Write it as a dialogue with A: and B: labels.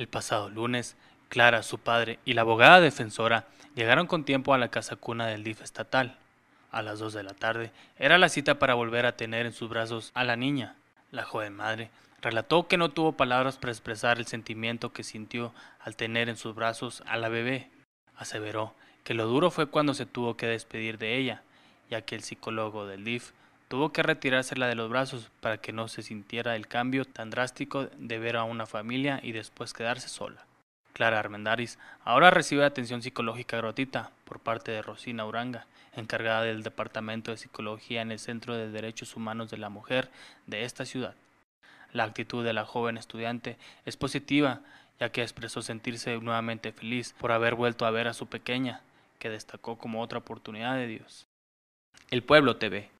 A: El pasado lunes, Clara, su padre y la abogada defensora llegaron con tiempo a la casa cuna del DIF estatal. A las 2 de la tarde era la cita para volver a tener en sus brazos a la niña. La joven madre relató que no tuvo palabras para expresar el sentimiento que sintió al tener en sus brazos a la bebé. Aseveró que lo duro fue cuando se tuvo que despedir de ella, ya que el psicólogo del DIF Tuvo que retirársela de los brazos para que no se sintiera el cambio tan drástico de ver a una familia y después quedarse sola. Clara Armendaris ahora recibe atención psicológica gratuita por parte de Rosina Uranga, encargada del Departamento de Psicología en el Centro de Derechos Humanos de la Mujer de esta ciudad. La actitud de la joven estudiante es positiva, ya que expresó sentirse nuevamente feliz por haber vuelto a ver a su pequeña, que destacó como otra oportunidad de Dios. El pueblo te ve.